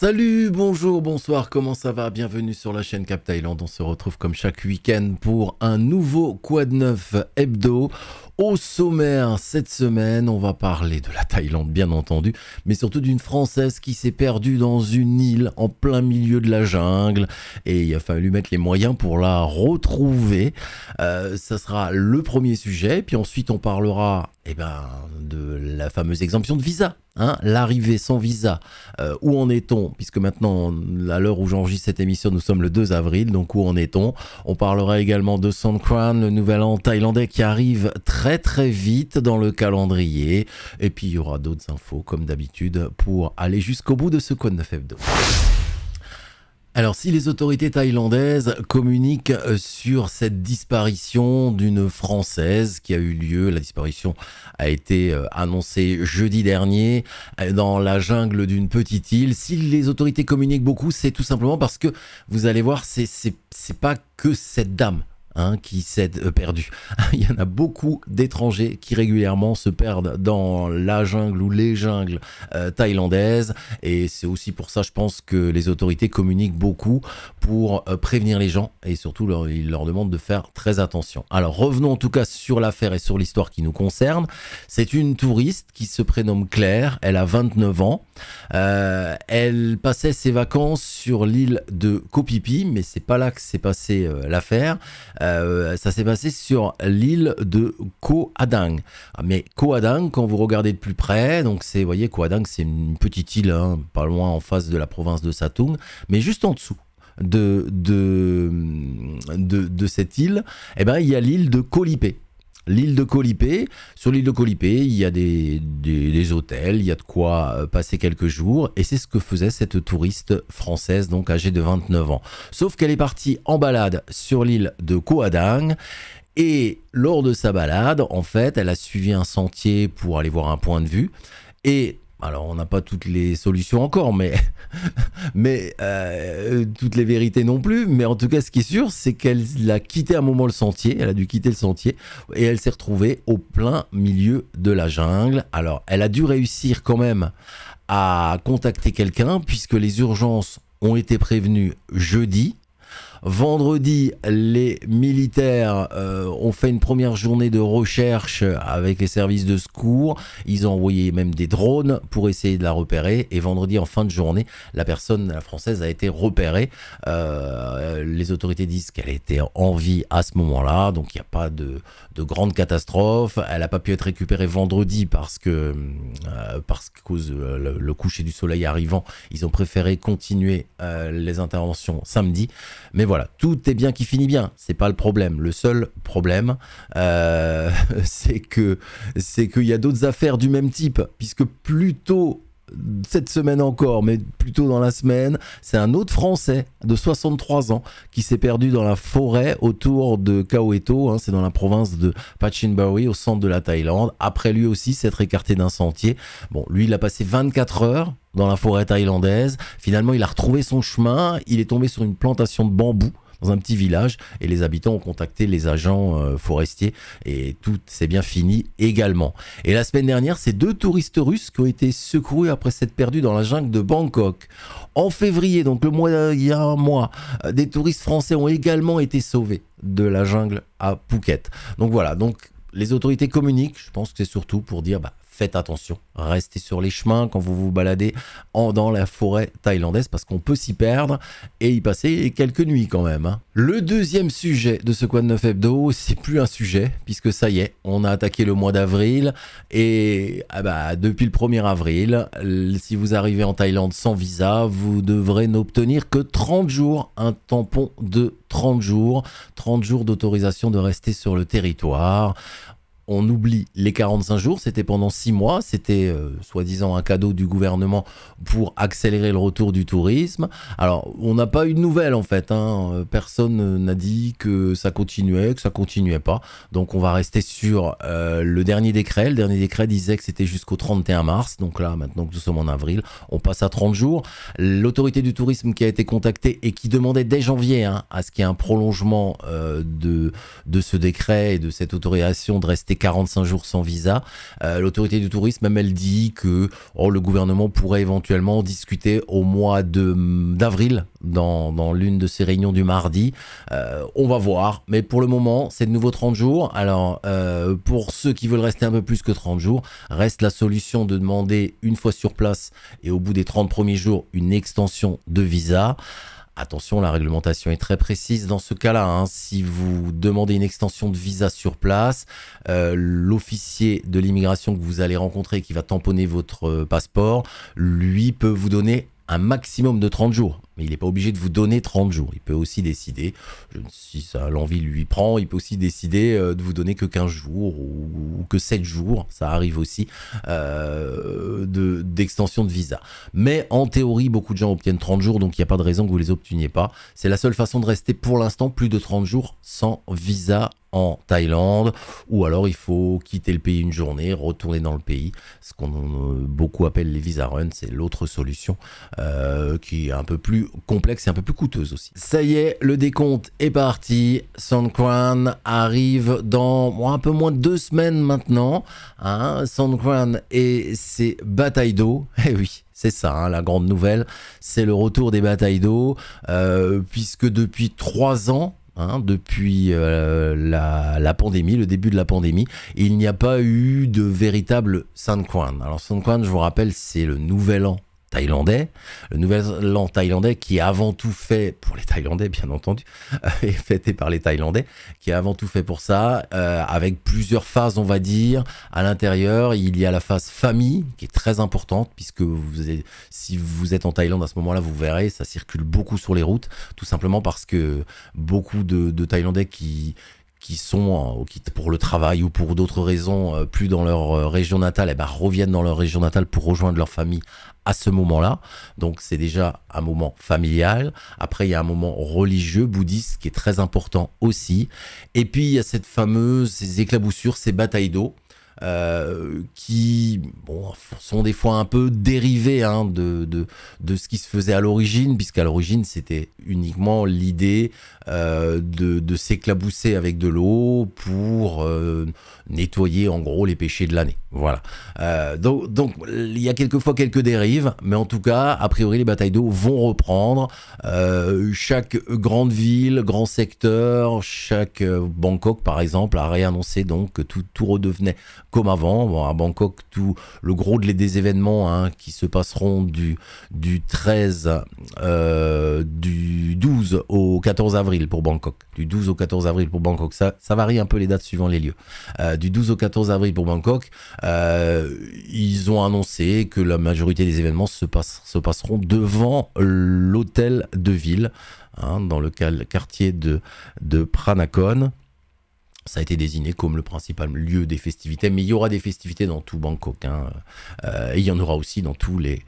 Salut, bonjour, bonsoir, comment ça va Bienvenue sur la chaîne Cap Thailand. On se retrouve comme chaque week-end pour un nouveau Quad neuf hebdo. Au sommaire, cette semaine, on va parler de la Thaïlande, bien entendu, mais surtout d'une Française qui s'est perdue dans une île en plein milieu de la jungle, et il a fallu mettre les moyens pour la retrouver. Euh, ça sera le premier sujet, puis ensuite on parlera eh ben, de la fameuse exemption de visa, hein, l'arrivée sans visa. Euh, où en est-on Puisque maintenant, à l'heure où j'enregistre cette émission, nous sommes le 2 avril, donc où en est-on On parlera également de Songkran, le nouvel an thaïlandais qui arrive très très vite dans le calendrier. Et puis il y aura d'autres infos comme d'habitude pour aller jusqu'au bout de ce Code 9 2 Alors si les autorités thaïlandaises communiquent euh, sur cette disparition d'une Française qui a eu lieu, la disparition a été euh, annoncée jeudi dernier euh, dans la jungle d'une petite île, si les autorités communiquent beaucoup, c'est tout simplement parce que, vous allez voir, c'est pas que cette dame Hein, qui s'est euh, perdu. Il y en a beaucoup d'étrangers qui régulièrement se perdent dans la jungle ou les jungles euh, thaïlandaises. Et c'est aussi pour ça, je pense, que les autorités communiquent beaucoup pour euh, prévenir les gens et surtout ils leur demandent de faire très attention. Alors revenons en tout cas sur l'affaire et sur l'histoire qui nous concerne. C'est une touriste qui se prénomme Claire. Elle a 29 ans. Euh, elle passait ses vacances sur l'île de Kopipi, mais c'est pas là que s'est passée euh, l'affaire. Euh, ça s'est passé sur l'île de Kohadang ah, Mais Koadang, quand vous regardez de plus près, donc c'est, voyez, c'est une petite île, hein, pas loin en face de la province de Satung, mais juste en dessous. De, de, cette île, eh ben, il y a l'île de Colipé l'île de Colipé. Sur l'île de Colipé, il y a des, hôtels, il y a de quoi euh, passer quelques jours. Et c'est ce que faisait cette touriste française, donc âgée de 29 ans. Sauf qu'elle est partie en balade sur l'île de Coadang. Et lors de sa balade, en fait, elle a suivi un sentier pour aller voir un point de vue. Et alors, on n'a pas toutes les solutions encore, mais, mais euh, toutes les vérités non plus. Mais en tout cas, ce qui est sûr, c'est qu'elle a quitté à un moment le sentier. Elle a dû quitter le sentier et elle s'est retrouvée au plein milieu de la jungle. Alors, elle a dû réussir quand même à contacter quelqu'un puisque les urgences ont été prévenues jeudi. Vendredi, les militaires euh, ont fait une première journée de recherche avec les services de secours. Ils ont envoyé même des drones pour essayer de la repérer. Et vendredi, en fin de journée, la personne, la française, a été repérée. Euh, les autorités disent qu'elle était en vie à ce moment-là, donc il n'y a pas de, grande catastrophe. Elle n'a pas pu être récupérée vendredi parce que, euh, parce que cause le, le, coucher du soleil arrivant, ils ont préféré continuer les interventions samedi. Mais voilà, tout est bien qui finit bien. C'est pas le problème. Le seul problème, euh, c'est que c'est qu'il y a d'autres affaires du même type, puisque plutôt cette semaine encore, mais plutôt dans la semaine, c'est un autre Français de 63 ans qui s'est perdu dans la forêt autour de Khaoeto. hein, c'est dans la province de Pachinburi, au centre de la Thaïlande. Après lui aussi s'être écarté d'un sentier. Bon, lui, il a passé 24 heures dans la forêt thaïlandaise. Finalement, il a retrouvé son chemin, il est tombé sur une plantation de bambou dans un petit village et les habitants ont contacté les agents euh, forestiers et tout s'est bien fini également. Et la semaine dernière, c'est deux touristes russes qui ont été secourus après s'être perdus dans la jungle de Bangkok. En février, donc le mois il y a un mois, euh, des touristes français ont également été sauvés de la jungle à Phuket. Donc voilà, donc les autorités communiquent, je pense que c'est surtout pour dire bah, faites attention, restez sur les chemins quand vous vous baladez en, dans la forêt thaïlandaise parce qu'on peut s'y perdre et y passer quelques nuits quand même. Hein. Le deuxième sujet de ce Quad 9 Hebdo, c'est plus un sujet puisque ça y est, on a attaqué le mois d'avril et ah bah, depuis le 1er avril, si vous arrivez en Thaïlande sans visa, vous devrez n'obtenir que 30 jours, un tampon de 30 jours, 30 jours d'autorisation de rester sur le territoire on oublie les 45 jours, c'était pendant 6 mois, c'était euh, soi-disant un cadeau du gouvernement pour accélérer le retour du tourisme. Alors, on n'a pas eu de nouvelles en fait, hein. personne n'a dit que ça continuait, que ça continuait pas. Donc, on va rester sur euh, le dernier décret. Le dernier décret disait que c'était jusqu'au 31 mars, donc là, maintenant que nous sommes en avril, on passe à 30 jours. L'autorité du tourisme qui a été contactée et qui demandait dès janvier hein, à ce qu'il y ait un prolongement euh, de, de ce décret et de cette autorisation de rester 45 jours sans visa. Euh, l'autorité du tourisme, même, elle dit que oh, le gouvernement pourrait éventuellement discuter au mois d'avril dans, l'une de ses réunions du mardi. Euh, on va voir, mais pour le moment, c'est de nouveau 30 jours. Alors, euh, pour ceux qui veulent rester un peu plus que 30 jours, reste la solution de demander une fois sur place et au bout des 30 premiers jours une extension de visa. Attention, la réglementation est très précise dans ce cas-là. Hein. Si vous demandez une extension de visa sur place, euh, l'officier de l'immigration que vous allez rencontrer, qui va tamponner votre euh, passeport, lui peut vous donner un maximum de 30 jours. Mais il n'est pas obligé de vous donner 30 jours. Il peut aussi décider, je, si ça l'envie lui prend, il peut aussi décider euh, de vous donner que 15 jours ou, que 7 jours, ça arrive aussi, euh, d'extension de, visa. Mais en théorie, beaucoup de gens obtiennent 30 jours, donc il n'y a pas de raison que vous les obteniez pas. C'est la seule façon de rester pour l'instant plus de 30 jours sans visa en Thaïlande, ou alors il faut quitter le pays une journée, retourner dans le pays, ce qu'on euh, beaucoup appelle les visa runs, c'est l'autre solution euh, qui est un peu plus complexe et un peu plus coûteuse aussi. Ça y est, le décompte est parti, Sandkran arrive dans un peu moins de deux semaines maintenant, hein. et ses batailles d'eau, eh oui, c'est ça, hein, la grande nouvelle, c'est le retour des batailles d'eau, euh, puisque depuis trois ans, Hein, depuis euh, la, pandémie, le début de la pandémie. il n'y a pas eu de véritable San Juan. Alors San Juan, je vous rappelle, c'est le nouvel an thaïlandais, le nouvel an thaïlandais qui est avant tout fait pour les Thaïlandais, bien entendu, et fêté par les Thaïlandais, qui est avant tout fait pour ça, euh, avec plusieurs phases, on va dire. À l'intérieur, il y a la phase famille, qui est très importante, puisque vous êtes, si vous êtes en Thaïlande à ce moment-là, vous verrez, ça circule beaucoup sur les routes, tout simplement parce que beaucoup de, de Thaïlandais qui, qui sont euh, pour le travail ou pour d'autres raisons euh, plus dans leur euh, région natale, et eh ben, reviennent dans leur région natale pour rejoindre leur famille à ce moment-là. Donc c'est déjà un moment familial. Après, il y a un moment religieux, bouddhiste, qui est très important aussi. Et puis, il y a cette fameuse, ces éclaboussures, ces batailles d'eau. Euh, qui sont des fois un peu dérivés hein, de, de, ce qui se faisait à l'origine, puisqu'à l'origine c'était uniquement l'idée euh, de, s'éclabousser avec de l'eau pour euh, nettoyer en gros les péchés de l'année. Voilà. donc, il y a quelquefois quelques dérives, mais en tout cas, a priori, les batailles d'eau vont reprendre. chaque grande ville, grand secteur, chaque Bangkok par exemple a réannoncé donc que tout, tout redevenait comme avant. à Bangkok, tout le gros de des événements hein, qui se passeront du, du 13, euh, du 12 au 14 avril pour Bangkok. Du 12 au 14 avril pour Bangkok. Ça, ça varie un peu les dates suivant les lieux. Euh, du 12 au 14 avril pour Bangkok, euh, ils ont annoncé que la majorité des événements se, se passeront devant l'hôtel de ville, hein, dans le quartier de, de Pranakon ça a été désigné comme le principal lieu des festivités, mais il y aura des festivités dans tout Bangkok. Hein. Euh, et il y en aura aussi dans tous les,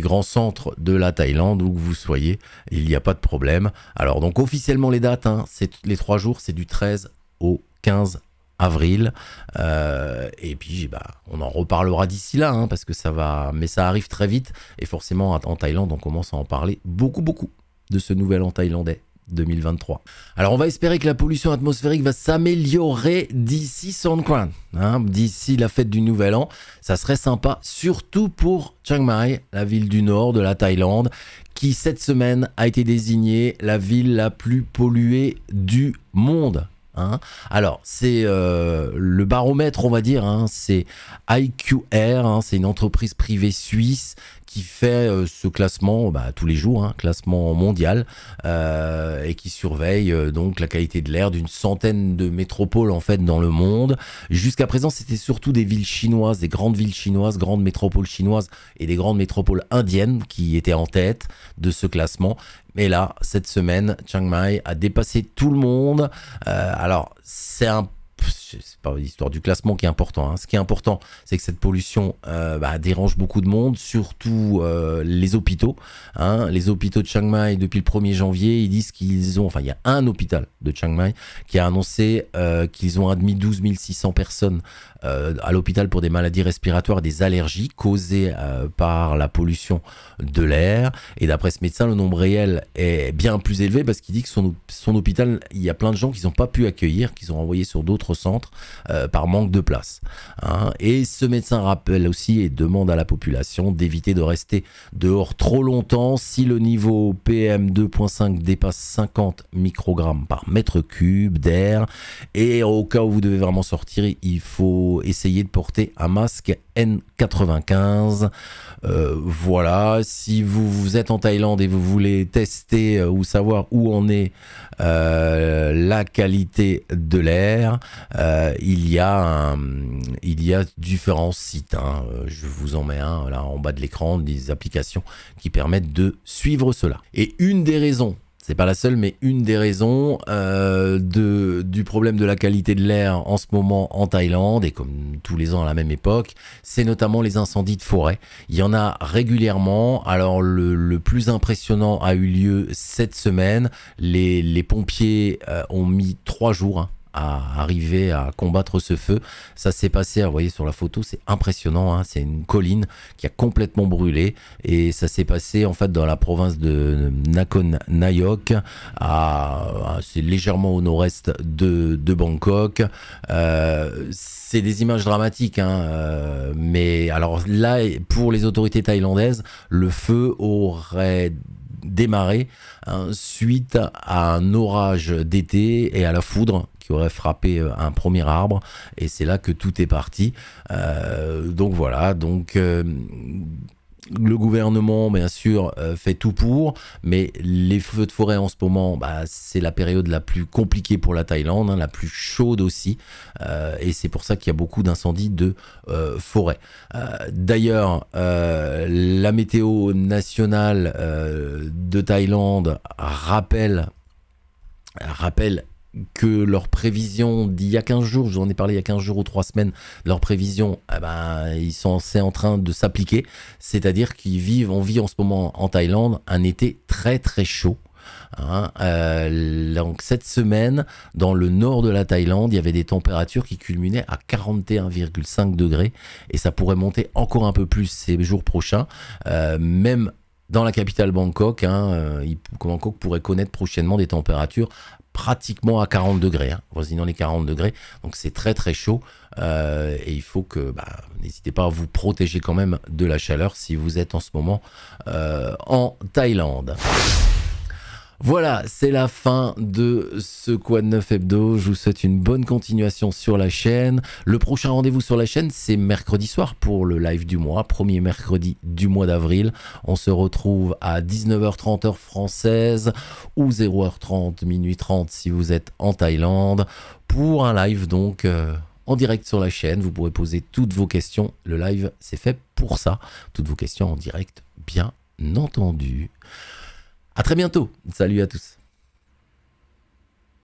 grands centres de la Thaïlande, où que vous soyez, il n'y a pas de problème. Alors donc officiellement les dates, hein, les trois jours, c'est du 13 au 15 avril. Euh, et puis, bah, on en reparlera d'ici là, hein, parce que ça va. Mais ça arrive très vite. Et forcément, en Thaïlande, on commence à en parler beaucoup, beaucoup de ce nouvel an thaïlandais. 2023. Alors on va espérer que la pollution atmosphérique va s'améliorer d'ici Songkran, hein, d'ici la fête du Nouvel An. Ça serait sympa, surtout pour Chiang Mai, la ville du nord de la Thaïlande, qui cette semaine a été désignée la ville la plus polluée du monde. Hein. Alors, c'est euh, le baromètre, on va dire, hein, c'est IQR, hein, c'est une entreprise privée suisse qui fait euh, ce classement bah, tous les jours, un hein, classement mondial, euh, et qui surveille euh, donc la qualité de l'air d'une centaine de métropoles en fait dans le monde. Jusqu'à présent, c'était surtout des villes chinoises, des grandes villes chinoises, grandes métropoles chinoises et des grandes métropoles indiennes qui étaient en tête de ce classement. Mais là, cette semaine, Chiang Mai a dépassé tout le monde. alors, c'est un c'est pas l'histoire du classement qui est important. Hein. Ce qui est important, c'est que cette pollution euh, bah, dérange beaucoup de monde, surtout euh, les hôpitaux. Hein. Les hôpitaux de Chiang Mai, depuis le 1er janvier, ils disent qu'ils ont, enfin, il y a un hôpital de Chiang Mai qui a annoncé euh, qu'ils ont admis 12 600 personnes à l'hôpital pour des maladies respiratoires, des allergies causées par la pollution de l'air. Et d'après ce médecin, le nombre réel est bien plus élevé parce qu'il dit que son, hôpital, il y a plein de gens qu'ils n'ont pas pu accueillir, qu'ils ont envoyé sur d'autres centres euh, par manque de place. Hein. Et ce médecin rappelle aussi et demande à la population d'éviter de rester dehors trop longtemps si le niveau PM2.5 dépasse 50 microgrammes par mètre cube d'air. Et au cas où vous devez vraiment sortir, il faut essayer de porter un masque N 95. Euh, voilà, si vous, êtes en Thaïlande et vous voulez tester euh, ou savoir où en est euh, la qualité de l'air, il, y a il y a différents sites. Hein. Je vous en mets un là en bas de l'écran, des applications qui permettent de suivre cela. Et une des raisons c'est pas la seule, mais une des raisons euh, de, du problème de la qualité de l'air en ce moment en Thaïlande, et comme tous les ans à la même époque, c'est notamment les incendies de forêt. Il y en a régulièrement. Alors le, plus impressionnant a eu lieu cette semaine. Les, pompiers euh, ont mis trois jours, hein, à arriver à combattre ce feu. Ça s'est passé, vous voyez sur la photo, c'est impressionnant. Hein. c'est une colline qui a complètement brûlé et ça s'est passé en fait dans la province de Nakhon Nayok, c'est légèrement au nord-est de, Bangkok. Euh, c'est des images dramatiques, hein. euh, mais alors là, pour les autorités thaïlandaises, le feu aurait démarré hein, suite à un orage d'été et à la foudre qui aurait frappé euh, un premier arbre, et c'est là que tout est parti. Euh, donc voilà, donc euh, le gouvernement, bien sûr, fait tout pour, mais les feux de forêt en ce moment, bah, c'est la période la plus compliquée pour la Thaïlande, hein, la plus chaude aussi, et c'est pour ça qu'il y a beaucoup d'incendies de forêt. D'ailleurs, la météo nationale de Thaïlande rappelle rappelle que leurs prévisions d'il y a 15 jours, je vous en ai parlé il y a 15 jours ou 3 semaines, leurs prévisions, eh ben, ils sont c'est en train de s'appliquer. C'est-à-dire qu'ils vivent, on vit en ce moment en Thaïlande un été très très chaud. Hein. Euh, donc cette semaine, dans le nord de la Thaïlande, il y avait des températures qui culminaient à 41,5 degrés et ça pourrait monter encore un peu plus ces jours prochains. Euh, même dans la capitale Bangkok, hein, euh, Bangkok pourrait connaître prochainement des températures pratiquement à 40 degrés, hein, voisinant les 40 degrés. Donc c'est très très chaud euh, et il faut que bah, n'hésitez pas à vous protéger quand même de la chaleur si vous êtes en ce moment euh, en Thaïlande. Voilà, c'est la fin de ce Quoi de Neuf Hebdo. Je vous souhaite une bonne continuation sur la chaîne. Le prochain rendez-vous sur la chaîne, c'est mercredi soir pour le live du mois, premier mercredi du mois d'avril. On se retrouve à 19h30 heure française ou 0h30, minuit 30 si vous êtes en Thaïlande pour un live donc. Euh, en direct sur la chaîne. Vous pourrez poser toutes vos questions. Le live, c'est fait pour ça. Toutes vos questions en direct, bien entendu. À très bientôt. Salut à tous.